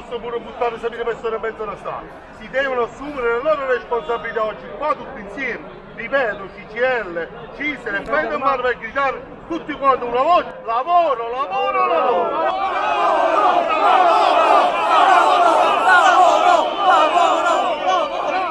possono pure buttare sapere persone in mezzo alla strada. Si devono assumere le loro responsabilità oggi qua tutti insieme. Ripeto, CCL, CISL, Federmar per gridare tutti quanti una volta. Lavoro, lavoro, lavoro! lavoro, lavoro, lavoro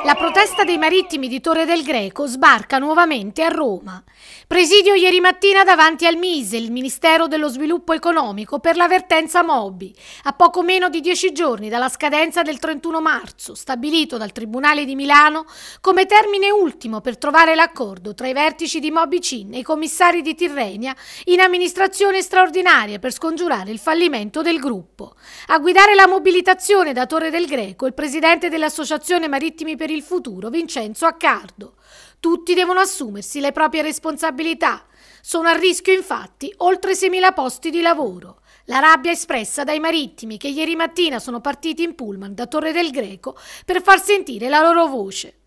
La protesta dei marittimi di Torre del Greco sbarca nuovamente a Roma. Presidio ieri mattina davanti al MISE, il Ministero dello Sviluppo Economico, per l'avvertenza Mobi, a poco meno di dieci giorni dalla scadenza del 31 marzo, stabilito dal Tribunale di Milano come termine ultimo per trovare l'accordo tra i vertici di Mobi Cin e i commissari di Tirrenia in amministrazione straordinaria per scongiurare il fallimento del gruppo. A guidare la mobilitazione da Torre del Greco il presidente dell'Associazione Marittimi per il futuro Vincenzo Accardo. Tutti devono assumersi le proprie responsabilità. Sono a rischio infatti oltre 6.000 posti di lavoro. La rabbia espressa dai marittimi che ieri mattina sono partiti in pullman da Torre del Greco per far sentire la loro voce.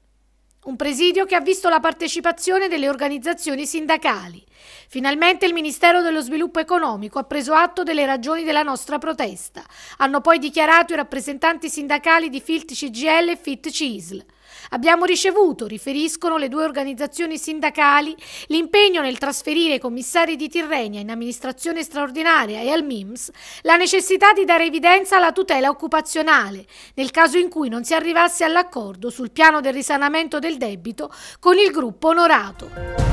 Un presidio che ha visto la partecipazione delle organizzazioni sindacali. Finalmente il Ministero dello Sviluppo Economico ha preso atto delle ragioni della nostra protesta. Hanno poi dichiarato i rappresentanti sindacali di FILT CGL e FIT CISL. Abbiamo ricevuto, riferiscono le due organizzazioni sindacali, l'impegno nel trasferire ai commissari di Tirrenia in amministrazione straordinaria e al MIMS la necessità di dare evidenza alla tutela occupazionale, nel caso in cui non si arrivasse all'accordo sul piano del risanamento del debito con il gruppo onorato.